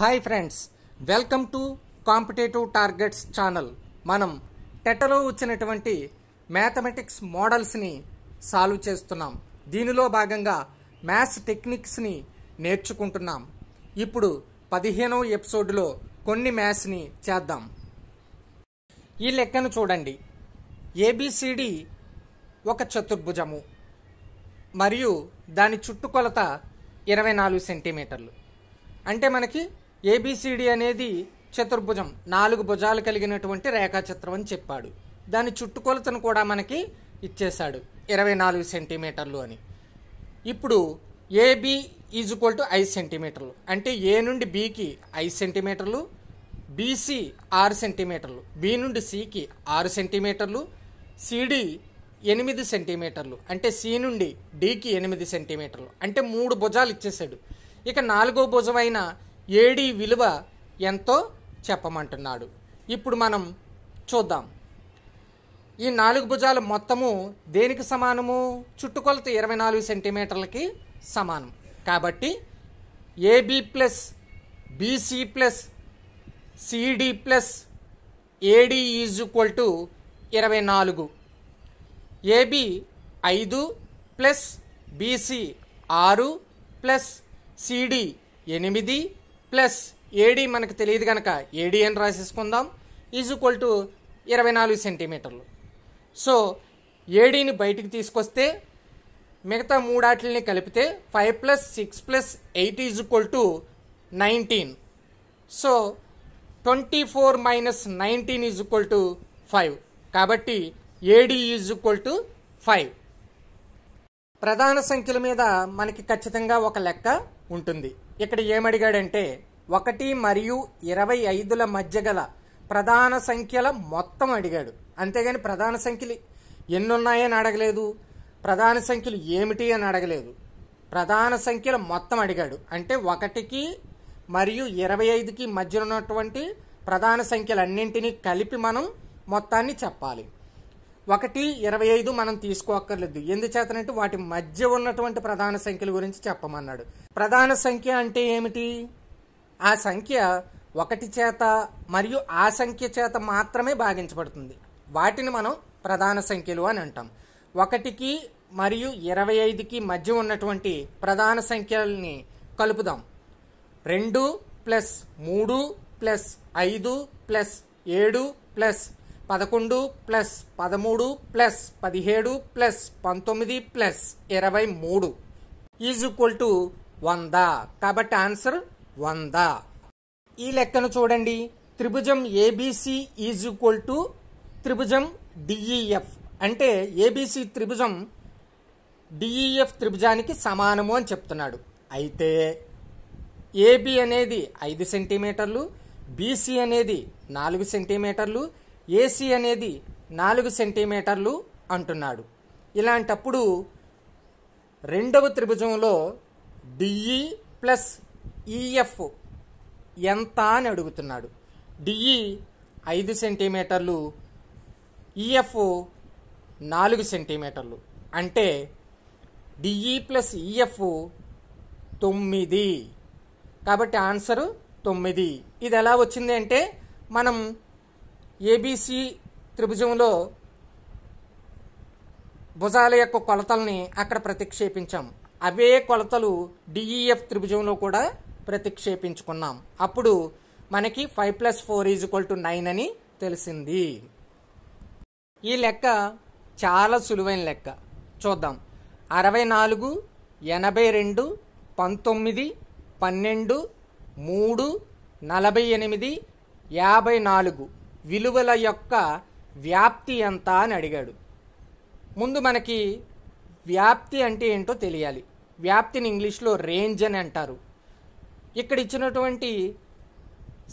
hi friends welcome to competitive targets channel మనం టెటలో వచ్చినటువంటి మ్యాథమెటిక్స్ మోడల్స్ని సాల్వ్ చేస్తున్నాం దీనిలో భాగంగా మ్యాథ్స్ టెక్నిక్స్ని నేర్చుకుంటున్నాం ఇప్పుడు పదిహేనవ ఎపిసోడ్లో కొన్ని మ్యాథ్స్ని చేద్దాం ఈ లెక్కను చూడండి ఏబిసిడి ఒక చతుర్భుజము మరియు దాని చుట్టుకొలత ఇరవై నాలుగు సెంటీమీటర్లు అంటే మనకి ఏబిసిడి అనేది చతుర్భుజం నాలుగు భుజాలు కలిగినటువంటి రేఖాచిత్రం అని చెప్పాడు దాని చుట్టుకొలతను కూడా మనకి ఇచ్చేశాడు ఇరవై నాలుగు సెంటీమీటర్లు అని ఇప్పుడు ఏబి ఈజ్ ఈక్వల్ టు ఐదు సెంటీమీటర్లు అంటే ఏ నుండి బికి ఐదు సెంటీమీటర్లు బీసీ ఆరు సెంటీమీటర్లు బి నుండి సికి ఆరు సెంటీమీటర్లు సిడి ఎనిమిది సెంటీమీటర్లు అంటే సి నుండి డికి ఎనిమిది సెంటీమీటర్లు అంటే మూడు భుజాలు ఇచ్చేసాడు ఇక నాలుగో భుజమైన ఏడి విలువ ఎంతో చెప్పమంటున్నాడు ఇప్పుడు మనం చూద్దాం ఈ నాలుగు భుజాలు మొత్తము దేనికి సమానము చుట్టుకొలత ఇరవై నాలుగు సెంటీమీటర్లకి సమానం కాబట్టి AB plus BC plus CD plus AD is equal to ఇరవై నాలుగు ఏబి ఐదు ప్లస్ బీసీ ఆరు ప్లస్ సిడి ఎనిమిది ప్లస్ ఏడీ మనకు తెలియదు కనుక ఏడీ అని రాసేసుకుందాం ఈజ్ ఈక్వల్ టు ఇరవై నాలుగు సెంటీమీటర్లు సో ఏడీని బయటికి తీసుకొస్తే మిగతా మూడాటిల్ని కలిపితే five plus six plus eight is equal to nineteen so twenty four minus nineteen is equal to five కాబట్టి AD is equal to five ప్రధాన సంఖ్యల మీద మనకి ఖచ్చితంగా ఒక లెక్క ఉంటుంది ఇక్కడ ఏమడిగాడంటే ఒకటి మరియు ఇరవై ఐదుల మధ్య గల ప్రధాన సంఖ్యల మొత్తం అడిగాడు అంతేగాని ప్రధాన సంఖ్యలు ఎన్నున్నాయని అడగలేదు ప్రధాన సంఖ్యలు ఏమిటి అని అడగలేదు ప్రధాన సంఖ్యల మొత్తం అడిగాడు అంటే ఒకటికి మరియు ఇరవై ఐదుకి మధ్యలో ఉన్నటువంటి ప్రధాన సంఖ్యలన్నింటినీ కలిపి మనం మొత్తాన్ని చెప్పాలి ఒకటి ఇరవై ఐదు మనం తీసుకోక్కర్లేదు ఎందుచేతనంటే వాటి మధ్య ఉన్నటువంటి ప్రధాన సంఖ్యల గురించి చెప్పమన్నాడు ప్రధాన సంఖ్య అంటే ఏమిటి ఆ సంఖ్య ఒకటి చేత మరియు ఆ సంఖ్య చేత మాత్రమే భాగించబడుతుంది వాటిని మనం ప్రధాన సంఖ్యలు అని అంటాం ఒకటికి మరియు ఇరవై ఐదుకి మధ్య ఉన్నటువంటి ప్రధాన సంఖ్యల్ని కలుపుదాం రెండు ప్లస్ మూడు ప్లస్ ఐదు ప్లస్ ఏడు ప్లస్ పదకొండు ప్లస్ పదమూడు ప్లస్ పదిహేడు ప్లస్ పంతొమ్మిది ప్లస్ ఇరవై మూడు ఈజ్ ఈక్వల్ టు వంద కాబట్టి ఆన్సర్ వంద ఈ లెక్కను చూడండి త్రిభుజం ఏబిసి ఈజ్ ఈక్వల్ టు త్రిభుజం డిఈఎఫ్ అంటే ఏబిసి త్రిభుజం డిఈఎఫ్ త్రిభుజానికి సమానము అని చెప్తున్నాడు అయితే ఏబి అనేది ఐదు సెంటీమీటర్లు బీసీ అనేది నాలుగు సెంటీమీటర్లు ఏసీ అనేది నాలుగు సెంటీమీటర్లు అంటున్నాడు ఇలాంటప్పుడు రెండవ త్రిభుజంలో DE e plus EF e ఎంత అని అడుగుతున్నాడు డిఈ e ఐదు సెంటీమీటర్లు ఈఎఫ్ నాలుగు సెంటీమీటర్లు అంటే డిఈ ప్లస్ ఈఎఫ్ తొమ్మిది కాబట్టి ఆన్సరు తొమ్మిది ఇది ఎలా వచ్చింది అంటే మనం ఏబీసీ త్రిభుజంలో భుజాల యొక్క కొలతల్ని అక్కడ ప్రతిక్షేపించాం అవే కొలతలు డిఈఎఫ్ e త్రిభుజంలో కూడా ప్రతిక్షేపించుకున్నాం అప్పుడు మనకి five plus four is equal to nine అని తెలిసింది ఈ లెక్క చాలా సులువైన లెక్క చూద్దాం అరవై నాలుగు ఎనభై రెండు పంతొమ్మిది పన్నెండు మూడు నలభై ఎనిమిది యాభై నాలుగు విలువల యొక్క వ్యాప్తి ఎంత అని అడిగాడు ముందు మనకి వ్యాప్తి అంటే ఏంటో తెలియాలి వ్యాప్తిని ఇంగ్లీష్లో రేంజ్ అని అంటారు ఇక్కడ ఇచ్చినటువంటి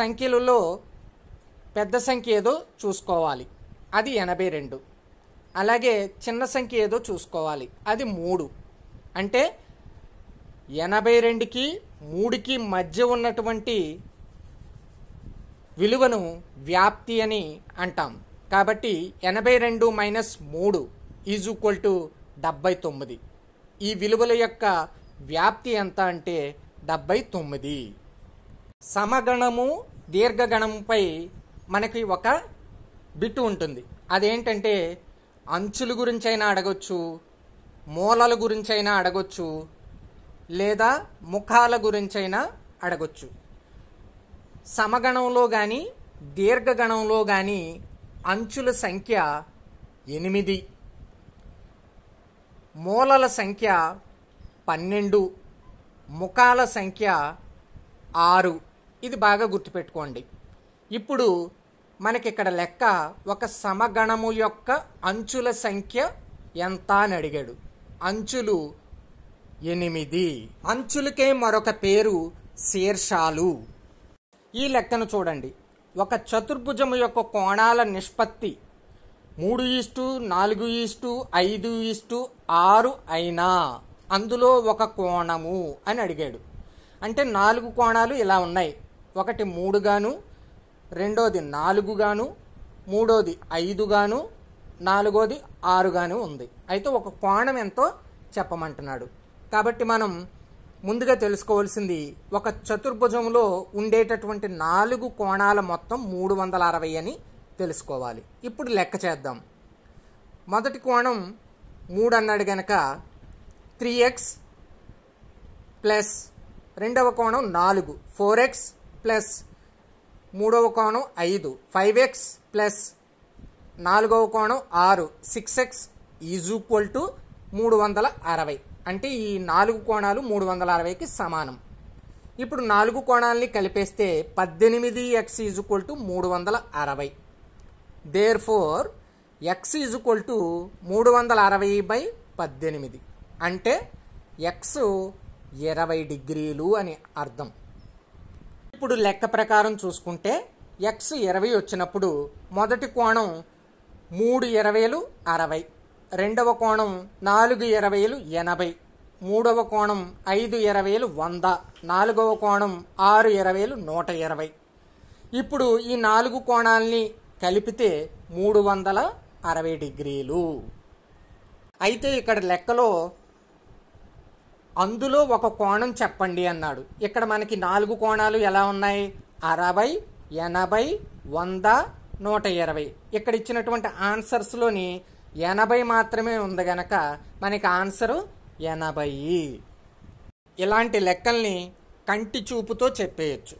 సంఖ్యలలో పెద్ద సంఖ్య ఏదో చూసుకోవాలి అది ఎనభై రెండు అలాగే చిన్న సంఖ్య ఏదో చూసుకోవాలి అది మూడు అంటే ఎనభై రెండుకి మూడుకి మధ్య ఉన్నటువంటి విలువను వ్యాప్తి అని అంటాం కాబట్టి ఎనభై రెండు మైనస్ మూడు ఈజ్ ఈక్వల్ టు డెబ్బై తొమ్మిది ఈ విలువల యొక్క వ్యాప్తి ఎంత అంటే డెబ్బై తొమ్మిది సమగణము దీర్ఘగణంపై మనకి ఒక బిట్టు ఉంటుంది అదేంటంటే అంచుల గురించి అయినా అడగచ్చు మూలల అయినా అడగొచ్చు లేదా ముఖాల గురించి అయినా అడగొచ్చు సమగణంలో కానీ దీర్ఘగణంలో కానీ అంచుల సంఖ్య ఎనిమిది మూలల సంఖ్య పన్నెండు ముఖాల సంఖ్య ఆరు ఇది బాగా గుర్తుపెట్టుకోండి ఇప్పుడు మనకిక్కడ లెక్క ఒక సమగణము యొక్క అంచుల సంఖ్య ఎంత అని అడిగాడు అంచులు ఎనిమిది అంచులకే మరొక పేరు శీర్షాలు ఈ లెక్కను చూడండి ఒక చతుర్భుజము యొక్క కోణాల నిష్పత్తి మూడు ఈస్టు నాలుగు ఈస్టు ఐదు ఈస్టు ఆరు అయినా అందులో ఒక కోణము అని అడిగాడు అంటే నాలుగు కోణాలు ఇలా ఉన్నాయి ఒకటి మూడుగాను రెండోది నాలుగుగాను మూడోది ఐదుగాను నాలుగోది ఆరుగాను ఉంది అయితే ఒక కోణం ఎంతో చెప్పమంటున్నాడు కాబట్టి మనం ముందుగా తెలుసుకోవాల్సింది ఒక చతుర్భుజంలో ఉండేటటువంటి నాలుగు కోణాల మొత్తం మూడు వందల అరవై అని తెలుసుకోవాలి ఇప్పుడు లెక్క చేద్దాం మొదటి కోణం మూడు అన్నాడు గనక త్రీ ఎక్స్ ప్లస్ రెండవ కోణం నాలుగు ఫోర్ ఎక్స్ ప్లస్ మూడవ కోణం ఐదు ఫైవ్ ఎక్స్ ప్లస్ నాలుగవ కోణం ఆరు six x is equal to మూడు వందల అరవై అంటే ఈ నాలుగు కోణాలు మూడు వందల అరవైకి సమానం ఇప్పుడు నాలుగు కోణాలని కలిపేస్తే పద్దెనిమిది ఎక్స్ ఈజ్ ఈక్వల్ టు మూడు వందల అరవై there four x is equal to మూడు వందల అరవై బై పద్దెనిమిది అంటే ఎక్స్ ఇరవై డిగ్రీలు అని అర్థం ఇప్పుడు లెక్క ప్రకారం చూసుకుంటే ఎక్స్ ఇరవై వచ్చినప్పుడు మొదటి కోణం మూడు ఇరవైలు అరవై రెండవ కోణం నాలుగు ఇరవైలు ఎనభై మూడవ కోణం ఐదు ఇరవైలు వంద నాలుగవ కోణం ఆరు ఇరవైలు నూట ఇరవై ఇప్పుడు ఈ నాలుగు కోణాలని కలిపితే మూడు వందల అరవై డిగ్రీలు అయితే ఇక్కడ లెక్కలో అందులో ఒక కోణం చెప్పండి అన్నాడు ఇక్కడ మనకి నాలుగు కోణాలు ఎలా ఉన్నాయి అరవై ఎనభై వంద నూట ఇరవై ఇక్కడ ఇచ్చినటువంటి ఆన్సర్స్లోని ఎనభై మాత్రమే ఉంది గనక మనకి ఆన్సరు ఎనభై ఇలాంటి లెక్కల్ని కంటి చూపుతో చెప్పేయచ్చు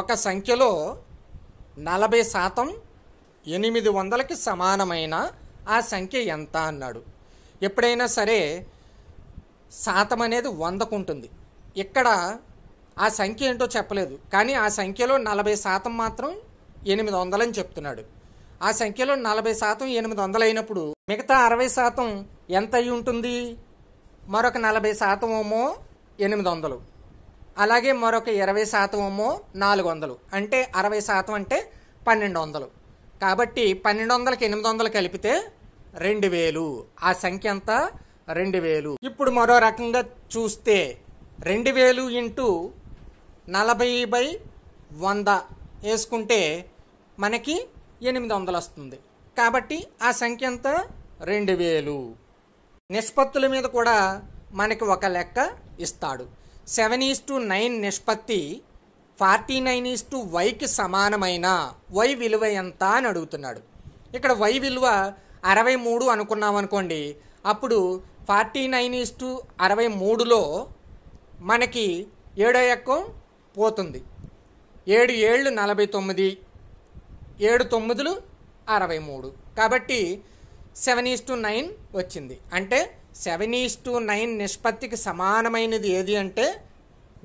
ఒక సంఖ్యలో నలభై శాతం ఎనిమిది వందలకి సమానమైన ఆ సంఖ్య ఎంత అన్నాడు ఎప్పుడైనా సరే శాతం అనేది వందకు ఉంటుంది ఇక్కడ ఆ సంఖ్య ఏంటో చెప్పలేదు కానీ ఆ సంఖ్యలో నలభై శాతం మాత్రం ఎనిమిది వందలని చెప్తున్నాడు ఆ సంఖ్యలో నలభై శాతం ఎనిమిది వందలైనప్పుడు మిగతా అరవై శాతం ఎంత అయి ఉంటుంది మరొక నలభై శాతం ఏమో ఎనిమిది వందలు అలాగే మరొక ఇరవై శాతం ఏమో నాలుగు వందలు అంటే అరవై శాతం అంటే పన్నెండు వందలు కాబట్టి పన్నెండు వందలకి ఎనిమిది వందలు కలిపితే రెండు వేలు ఆ సంఖ్య అంతా రెండు వేలు ఇప్పుడు మరో రకంగా చూస్తే రెండు వేలు ఇంటూ నలభై బై వంద వేసుకుంటే మనకి ఎనిమిది వందలు వస్తుంది కాబట్టి ఆ సంఖ్య ఎంత రెండు వేలు నిష్పత్తుల మీద కూడా మనకి ఒక లెక్క ఇస్తాడు సెవెన్ ఈస్ టు నైన్ నిష్పత్తి ఫార్టీ నైన్ ఈస్ టు వైకి సమానమైన వై విలువ ఎంత అని అడుగుతున్నాడు ఇక్కడ వై విలువ అరవై మూడు అనుకున్నాం అనుకోండి అప్పుడు ఫార్టీ నైన్ ఈస్ టు అరవై మూడులో మనకి ఏడో ఎక్కం పోతుంది ఏడు ఏళ్ళు నలభై తొమ్మిది ఏడు తొమ్మిదిలు అరవై మూడు కాబట్టి సెవెన్ ఈస్ టు నైన్ వచ్చింది అంటే సెవెన్ ఈస్ టు నైన్ నిష్పత్తికి సమానమైనది ఏది అంటే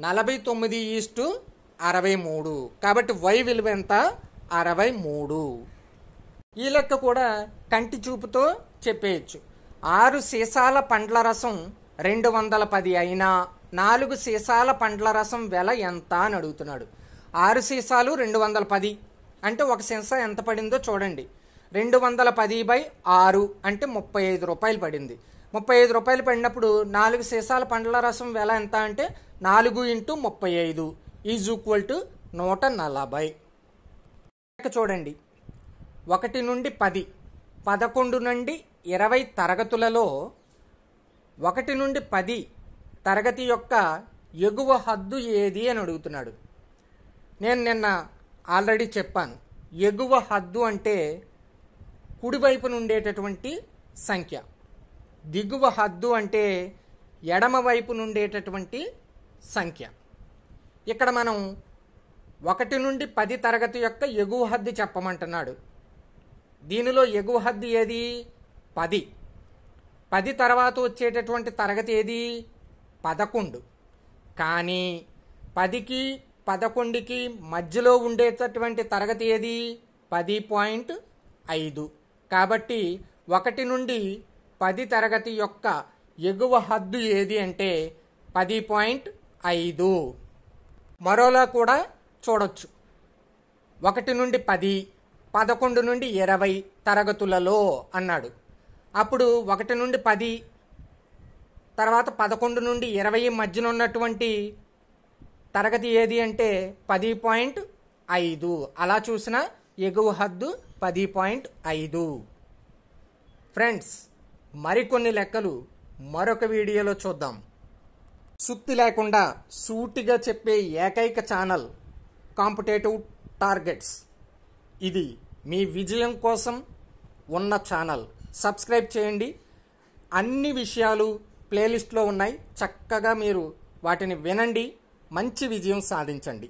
నలభై తొమ్మిది ఈస్ టు అరవై మూడు కాబట్టి వై విలువ ఎంత అరవై మూడు ఈ లెక్క కూడా కంటి చూపుతో చెప్పేయచ్చు ఆరు సీసాల పండ్ల రసం రెండు వందల పది అయినా నాలుగు సీసాల పండ్ల రసం వెల ఎంత అని అడుగుతున్నాడు ఆరు సీసాలు రెండు వందల పది అంటే ఒక సెన్సా ఎంత పడిందో చూడండి రెండు వందల పది బై ఆరు అంటే ముప్పై ఐదు రూపాయలు పడింది ముప్పై ఐదు రూపాయలు పడినప్పుడు నాలుగు సీసాల పండ్ల రసం వెల ఎంత అంటే నాలుగు ఇంటూ ముప్పై ఐదు ఈజ్ ఈక్వల్ టు నూట నలభై చూడండి ఒకటి నుండి పది పదకొండు నుండి ఇరవై తరగతులలో ఒకటి నుండి పది తరగతి యొక్క ఎగువ హద్దు ఏది అని అడుగుతున్నాడు నేను నిన్న ఆల్రెడీ చెప్పాను ఎగువ హద్దు అంటే కుడివైపున ఉండేటటువంటి సంఖ్య దిగువ హద్దు అంటే ఎడమవైపు నుండేటటువంటి సంఖ్య ఇక్కడ మనం ఒకటి నుండి పది తరగతి యొక్క ఎగువ హద్దు చెప్పమంటున్నాడు దీనిలో ఎగువ హద్దు ఏది పది పది తర్వాత వచ్చేటటువంటి తరగతి ఏది పదకొండు కానీ పదికి పదకొండుకి మధ్యలో ఉండేటటువంటి తరగతి ఏది పది పాయింట్ ఐదు కాబట్టి ఒకటి నుండి పది తరగతి యొక్క ఎగువ హద్దు ఏది అంటే పది పాయింట్ ఐదు మరోలా కూడా చూడొచ్చు ఒకటి నుండి పది పదకొండు నుండి ఇరవై తరగతులలో అన్నాడు అప్పుడు ఒకటి నుండి పది తర్వాత పదకొండు నుండి ఇరవై మధ్యన ఉన్నటువంటి తరగతి ఏది అంటే పది పాయింట్ ఐదు అలా చూసిన ఎగువ హద్దు పది పాయింట్ ఐదు ఫ్రెండ్స్ మరికొన్ని లెక్కలు మరొక వీడియోలో చూద్దాం సుత్తి లేకుండా సూటిగా చెప్పే ఏకైక ఛానల్ కాంపిటేటివ్ టార్గెట్స్ ఇది మీ విజయం కోసం ఉన్న ఛానల్ సబ్స్క్రైబ్ చేయండి అన్ని విషయాలు ప్లేలిస్ట్లో ఉన్నాయి చక్కగా మీరు వాటిని వినండి మంచి విజయం సాధించండి